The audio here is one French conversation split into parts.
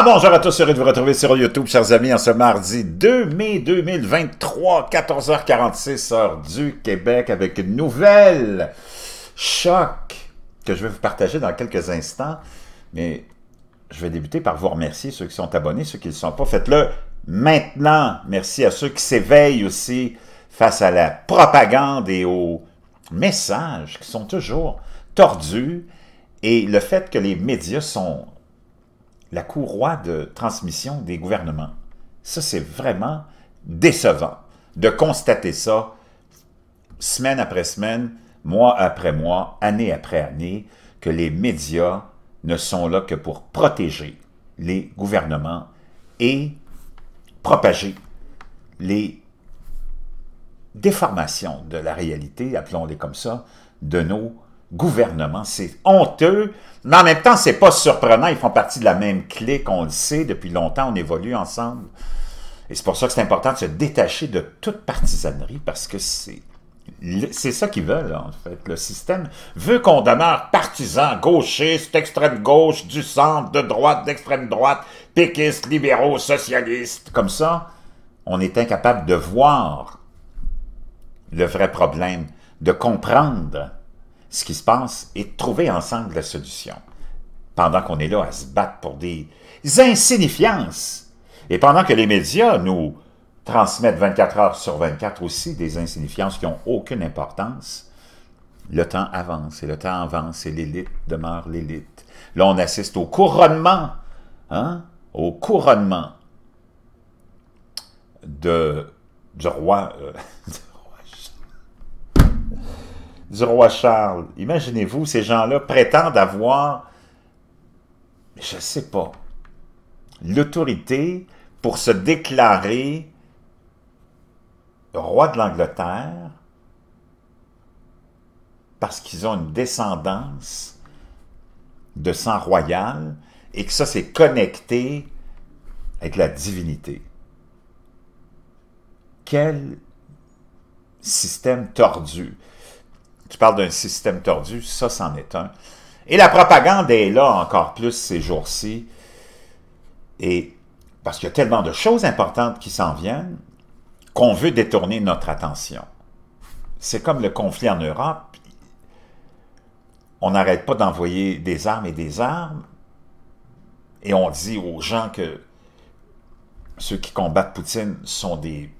Ah, bonjour à tous, heureux de vous retrouver sur YouTube, chers amis, en ce mardi 2 mai 2023, 14h46, heure du Québec, avec une nouvelle choc que je vais vous partager dans quelques instants. Mais je vais débuter par vous remercier ceux qui sont abonnés, ceux qui ne le sont pas. Faites-le maintenant. Merci à ceux qui s'éveillent aussi face à la propagande et aux messages qui sont toujours tordus et le fait que les médias sont la courroie de transmission des gouvernements. Ça, c'est vraiment décevant de constater ça semaine après semaine, mois après mois, année après année, que les médias ne sont là que pour protéger les gouvernements et propager les déformations de la réalité, appelons-les comme ça, de nos gouvernement. C'est honteux, mais en même temps, c'est pas surprenant. Ils font partie de la même clé qu'on le sait, depuis longtemps, on évolue ensemble. Et c'est pour ça que c'est important de se détacher de toute partisanerie, parce que c'est c'est ça qu'ils veulent, en fait. Le système veut qu'on demeure partisan, gauchiste, extrême gauche, du centre, de droite, d'extrême droite, péquistes, libéraux, socialistes. Comme ça, on est incapable de voir le vrai problème, de comprendre ce qui se passe et de trouver ensemble la solution. Pendant qu'on est là à se battre pour des insignifiances et pendant que les médias nous transmettent 24 heures sur 24 aussi des insignifiances qui n'ont aucune importance, le temps avance et le temps avance et l'élite demeure l'élite. Là, on assiste au couronnement, hein, au couronnement de, du roi, euh, du roi Charles. Imaginez-vous, ces gens-là prétendent avoir, je ne sais pas, l'autorité pour se déclarer roi de l'Angleterre parce qu'ils ont une descendance de sang royal et que ça, c'est connecté avec la divinité. Quel système tordu. Tu parles d'un système tordu, ça, c'en est un. Et la propagande est là encore plus ces jours-ci. Et parce qu'il y a tellement de choses importantes qui s'en viennent qu'on veut détourner notre attention. C'est comme le conflit en Europe. On n'arrête pas d'envoyer des armes et des armes et on dit aux gens que ceux qui combattent Poutine sont des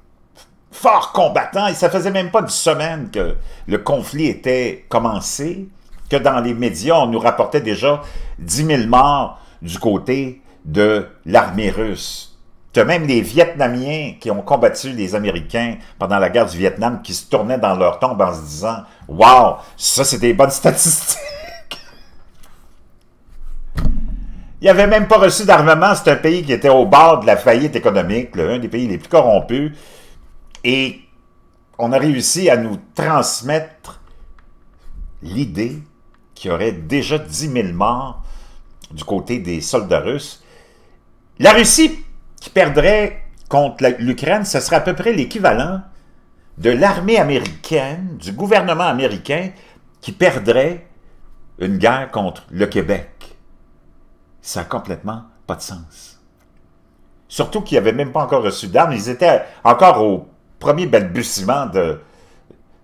fort combattant, et ça faisait même pas une semaine que le conflit était commencé, que dans les médias, on nous rapportait déjà 10 000 morts du côté de l'armée russe. Tu même les Vietnamiens qui ont combattu les Américains pendant la guerre du Vietnam qui se tournaient dans leur tombe en se disant « Wow, ça c'est des bonnes statistiques! » Ils n'avaient même pas reçu d'armement, c'est un pays qui était au bord de la faillite économique, l'un un des pays les plus corrompus, et on a réussi à nous transmettre l'idée qu'il y aurait déjà 10 000 morts du côté des soldats russes. La Russie qui perdrait contre l'Ukraine, ce serait à peu près l'équivalent de l'armée américaine, du gouvernement américain, qui perdrait une guerre contre le Québec. Ça n'a complètement pas de sens. Surtout qu'ils n'avaient même pas encore reçu d'armes, ils étaient encore au premier balbutiement de,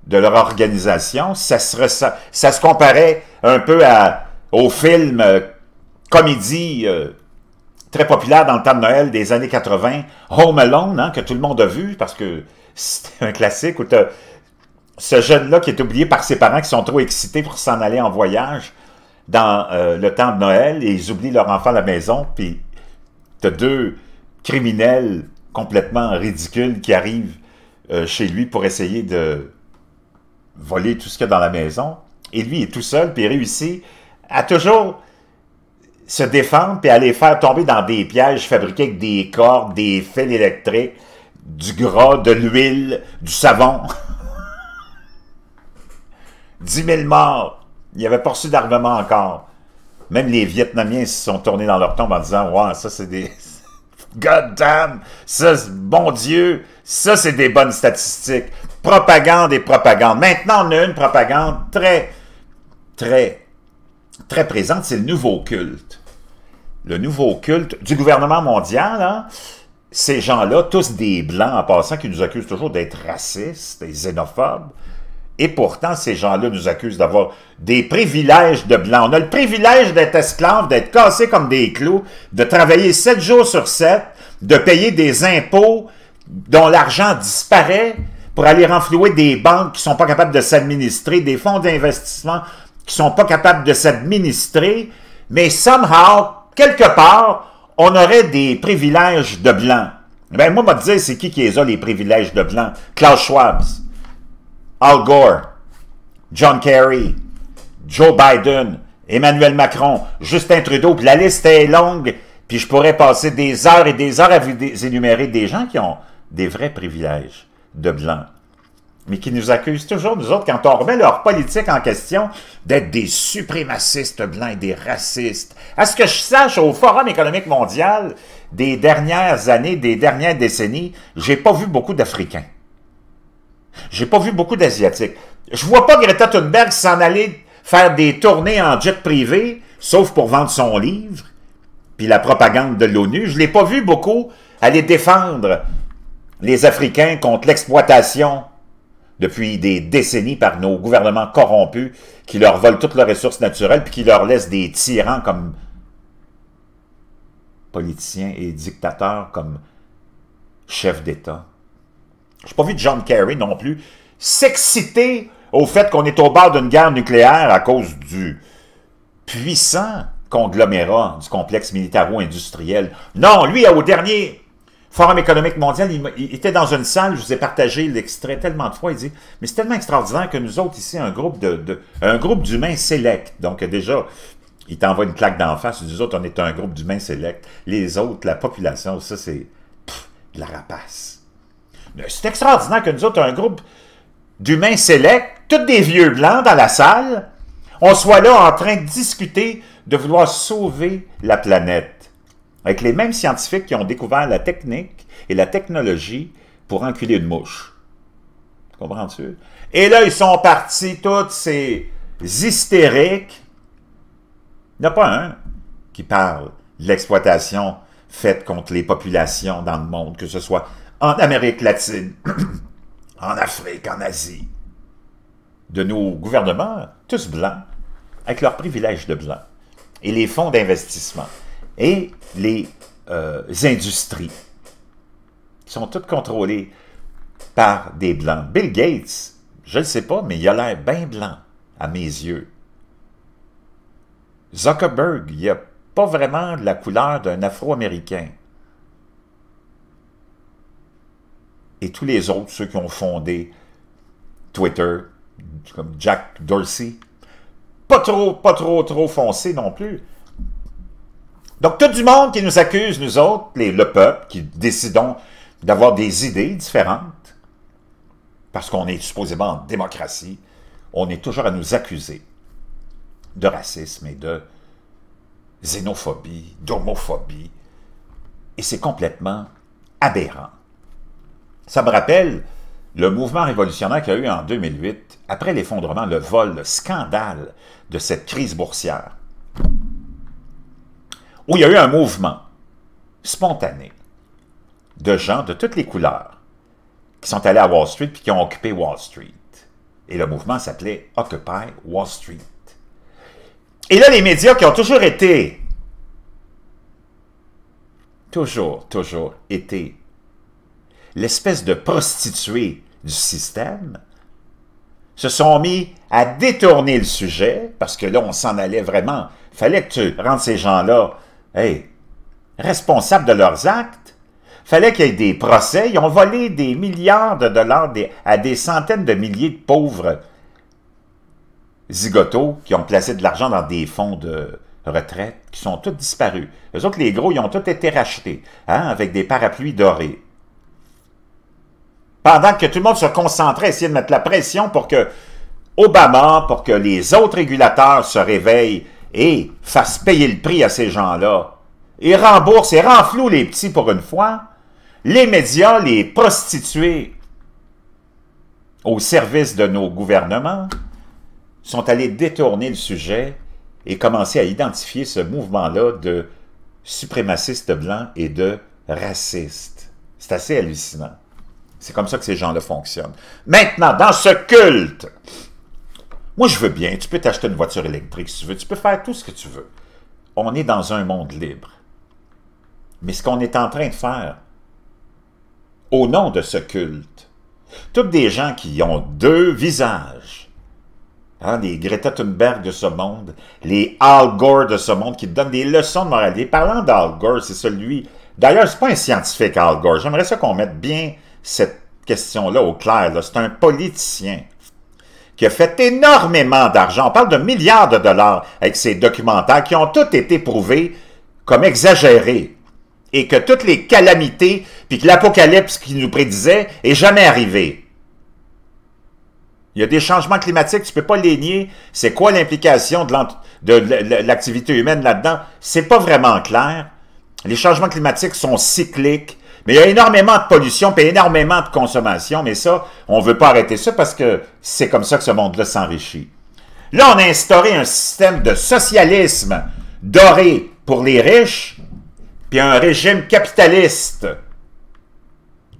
de leur organisation, ça se, ça se comparait un peu à, au film euh, comédie euh, très populaire dans le temps de Noël des années 80, Home Alone, hein, que tout le monde a vu, parce que c'était un classique où tu ce jeune-là qui est oublié par ses parents qui sont trop excités pour s'en aller en voyage dans euh, le temps de Noël, et ils oublient leur enfant à la maison, puis tu as deux criminels complètement ridicules qui arrivent euh, chez lui pour essayer de voler tout ce qu'il y a dans la maison. Et lui, est tout seul, puis il réussit à toujours se défendre, puis à les faire tomber dans des pièges fabriqués avec des cordes, des fils électriques, du gras, de l'huile, du savon. 10 000 morts. Il n'y avait pas reçu d'armement encore. Même les Vietnamiens se sont tournés dans leur tombe en disant « Wow, ça, c'est des, God damn! Ça, bon Dieu, ça, c'est des bonnes statistiques. Propagande et propagande. Maintenant, on a une propagande très, très, très présente. C'est le nouveau culte. Le nouveau culte du gouvernement mondial, hein. ces gens-là, tous des blancs en passant, qui nous accusent toujours d'être racistes des xénophobes, et pourtant, ces gens-là nous accusent d'avoir des privilèges de blanc. On a le privilège d'être esclave, d'être cassés comme des clous, de travailler sept jours sur sept, de payer des impôts dont l'argent disparaît pour aller renflouer des banques qui sont pas capables de s'administrer, des fonds d'investissement qui sont pas capables de s'administrer, mais somehow, quelque part, on aurait des privilèges de blanc. Ben, moi, je vais te c'est qui qui a, les privilèges de blanc? Klaus Schwab. Al Gore, John Kerry, Joe Biden, Emmanuel Macron, Justin Trudeau, puis la liste est longue, puis je pourrais passer des heures et des heures à vous énumérer des gens qui ont des vrais privilèges de blanc, mais qui nous accusent toujours, nous autres, quand on remet leur politique en question, d'être des suprémacistes blancs et des racistes. À ce que je sache, au Forum économique mondial des dernières années, des dernières décennies, j'ai pas vu beaucoup d'Africains. J'ai pas vu beaucoup d'Asiatiques. Je vois pas Greta Thunberg s'en aller faire des tournées en jet privé, sauf pour vendre son livre, puis la propagande de l'ONU. Je l'ai pas vu beaucoup aller défendre les Africains contre l'exploitation depuis des décennies par nos gouvernements corrompus qui leur volent toutes leurs ressources naturelles puis qui leur laissent des tyrans comme politiciens et dictateurs comme chefs d'État. Je n'ai pas vu John Kerry non plus s'exciter au fait qu'on est au bord d'une guerre nucléaire à cause du puissant conglomérat du complexe militaro-industriel. Non, lui, au dernier Forum économique mondial, il, était dans une salle, je vous ai partagé l'extrait tellement de fois, il dit « Mais c'est tellement extraordinaire que nous autres, ici, un groupe de, un groupe d'humains sélects, donc déjà, il t'envoie une claque d'en face, nous autres, on est un groupe d'humains sélects, les autres, la population, ça, c'est de la rapace. » C'est extraordinaire que nous autres, un groupe d'humains sélects, tous des vieux blancs dans la salle, on soit là en train de discuter de vouloir sauver la planète. Avec les mêmes scientifiques qui ont découvert la technique et la technologie pour enculer une mouche. Comprends-tu? Et là, ils sont partis, tous ces hystériques. Il n'y en a pas un qui parle de l'exploitation faite contre les populations dans le monde, que ce soit en Amérique latine, en Afrique, en Asie, de nos gouvernements, tous blancs, avec leurs privilèges de blancs, et les fonds d'investissement, et les euh, industries, qui sont toutes contrôlées par des blancs. Bill Gates, je ne sais pas, mais il a l'air bien blanc, à mes yeux. Zuckerberg, il a pas vraiment de la couleur d'un Afro-Américain. et tous les autres, ceux qui ont fondé Twitter, comme Jack Dorsey, pas trop, pas trop, trop foncé non plus. Donc, tout du monde qui nous accuse, nous autres, le peuple, qui décidons d'avoir des idées différentes, parce qu'on est supposément en démocratie, on est toujours à nous accuser de racisme et de xénophobie, d'homophobie, et c'est complètement aberrant. Ça me rappelle le mouvement révolutionnaire qu'il y a eu en 2008, après l'effondrement, le vol, le scandale de cette crise boursière, où il y a eu un mouvement spontané de gens de toutes les couleurs qui sont allés à Wall Street puis qui ont occupé Wall Street. Et le mouvement s'appelait Occupy Wall Street. Et là, les médias qui ont toujours été, toujours, toujours été l'espèce de prostituée du système, se sont mis à détourner le sujet, parce que là, on s'en allait vraiment. Fallait que tu rendes ces gens-là, responsables de leurs actes. Fallait qu'il y ait des procès. Ils ont volé des milliards de dollars à des centaines de milliers de pauvres zigotos qui ont placé de l'argent dans des fonds de retraite qui sont tous disparus. Les autres, les gros, ils ont tous été rachetés, hein, avec des parapluies dorés pendant que tout le monde se concentrait à essayer de mettre la pression pour que Obama, pour que les autres régulateurs se réveillent et fassent payer le prix à ces gens-là, et remboursent et renflouent les petits pour une fois, les médias les prostituées, au service de nos gouvernements sont allés détourner le sujet et commencer à identifier ce mouvement-là de suprémacistes blancs et de racistes. C'est assez hallucinant. C'est comme ça que ces gens-là fonctionnent. Maintenant, dans ce culte, moi, je veux bien, tu peux t'acheter une voiture électrique si tu veux, tu peux faire tout ce que tu veux. On est dans un monde libre. Mais ce qu'on est en train de faire, au nom de ce culte, toutes des gens qui ont deux visages, hein, les Greta Thunberg de ce monde, les Al Gore de ce monde, qui donnent des leçons de moralité. Parlant d'Al Gore, c'est celui... D'ailleurs, c'est pas un scientifique, Al Gore. J'aimerais ça qu'on mette bien cette question-là au clair. C'est un politicien qui a fait énormément d'argent. On parle de milliards de dollars avec ses documentaires qui ont tous été prouvés comme exagérés et que toutes les calamités puis que l'apocalypse qui nous prédisait est jamais arrivé. Il y a des changements climatiques, tu peux pas les nier. C'est quoi l'implication de l'activité humaine là-dedans? C'est pas vraiment clair. Les changements climatiques sont cycliques. Mais il y a énormément de pollution, et énormément de consommation, mais ça, on ne veut pas arrêter ça parce que c'est comme ça que ce monde-là s'enrichit. Là, on a instauré un système de socialisme doré pour les riches, puis un régime capitaliste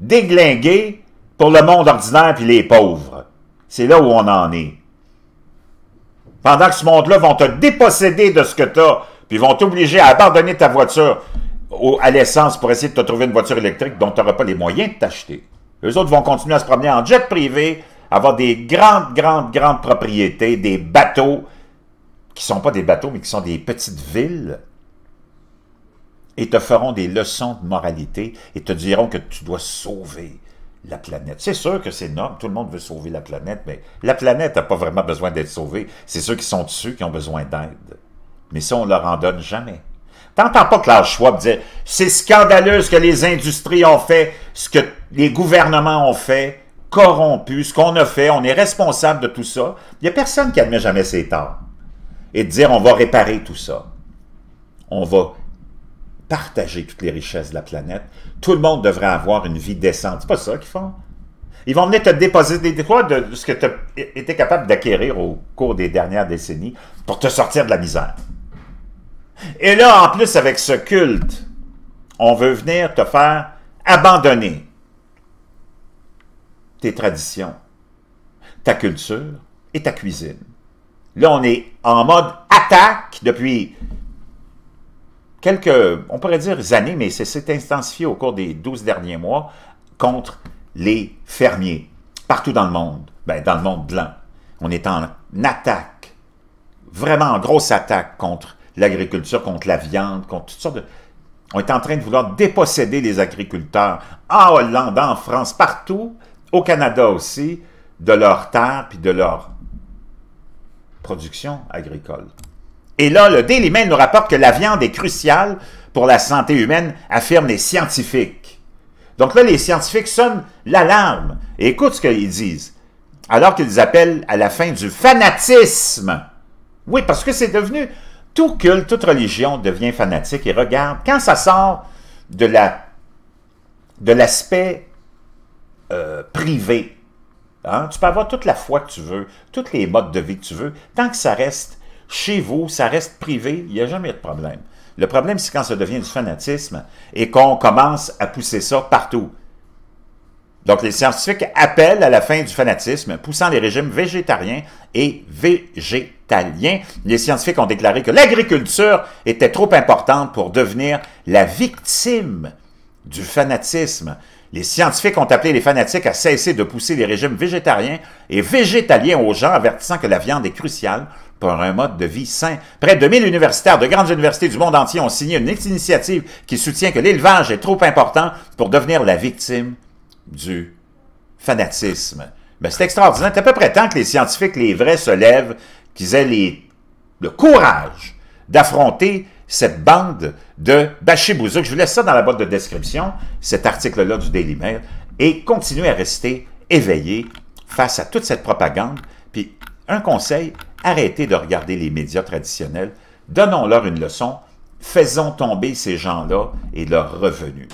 déglingué pour le monde ordinaire puis les pauvres. C'est là où on en est. Pendant que ce monde-là vont te déposséder de ce que tu as, puis vont t'obliger à abandonner ta voiture à l'essence pour essayer de te trouver une voiture électrique dont tu n'auras pas les moyens de t'acheter. Eux autres vont continuer à se promener en jet privé, avoir des grandes, grandes, grandes propriétés, des bateaux, qui ne sont pas des bateaux, mais qui sont des petites villes, et te feront des leçons de moralité et te diront que tu dois sauver la planète. C'est sûr que c'est énorme, tout le monde veut sauver la planète, mais la planète n'a pas vraiment besoin d'être sauvée. C'est ceux qui sont dessus qui ont besoin d'aide. Mais ça, on ne leur en donne jamais. T'entends pas que Klaus Schwab dire « C'est scandaleux ce que les industries ont fait, ce que les gouvernements ont fait, corrompu, ce qu'on a fait, on est responsable de tout ça. » Il n'y a personne qui admet jamais ses torts. Et de dire « On va réparer tout ça. On va partager toutes les richesses de la planète. Tout le monde devrait avoir une vie décente. C'est pas ça qu'ils font. Ils vont venir te déposer des droits de ce que tu as capable d'acquérir au cours des dernières décennies pour te sortir de la misère. Et là, en plus, avec ce culte, on veut venir te faire abandonner tes traditions, ta culture et ta cuisine. Là, on est en mode attaque depuis quelques, on pourrait dire années, mais c'est intensifié au cours des 12 derniers mois contre les fermiers partout dans le monde, ben, dans le monde blanc. On est en attaque, vraiment en grosse attaque contre l'agriculture, contre la viande, contre toutes sortes de... On est en train de vouloir déposséder les agriculteurs en Hollande, en France, partout, au Canada aussi, de leur terre puis de leur production agricole. Et là, le Daily Mail nous rapporte que la viande est cruciale pour la santé humaine, affirment les scientifiques. Donc là, les scientifiques sonnent l'alarme. écoute ce qu'ils disent. Alors qu'ils appellent à la fin du fanatisme. Oui, parce que c'est devenu tout culte, toute religion devient fanatique et regarde, quand ça sort de l'aspect la, de euh, privé, hein, tu peux avoir toute la foi que tu veux, tous les modes de vie que tu veux, tant que ça reste chez vous, ça reste privé, il n'y a jamais de problème. Le problème, c'est quand ça devient du fanatisme et qu'on commence à pousser ça partout. Donc, les scientifiques appellent à la fin du fanatisme, poussant les régimes végétariens et végétariens les scientifiques ont déclaré que l'agriculture était trop importante pour devenir la victime du fanatisme. Les scientifiques ont appelé les fanatiques à cesser de pousser les régimes végétariens et végétaliens aux gens, avertissant que la viande est cruciale pour un mode de vie sain. Près de 1000 universitaires de grandes universités du monde entier ont signé une initiative qui soutient que l'élevage est trop important pour devenir la victime du fanatisme. Mais c'est extraordinaire. C'est à peu près temps que les scientifiques, les vrais, se lèvent qu'ils aient le courage d'affronter cette bande de Bachibouzouk. Je vous laisse ça dans la boîte de description, cet article-là du Daily Mail, et continuez à rester éveillé face à toute cette propagande. Puis, un conseil, arrêtez de regarder les médias traditionnels, donnons-leur une leçon, faisons tomber ces gens-là et leurs revenus.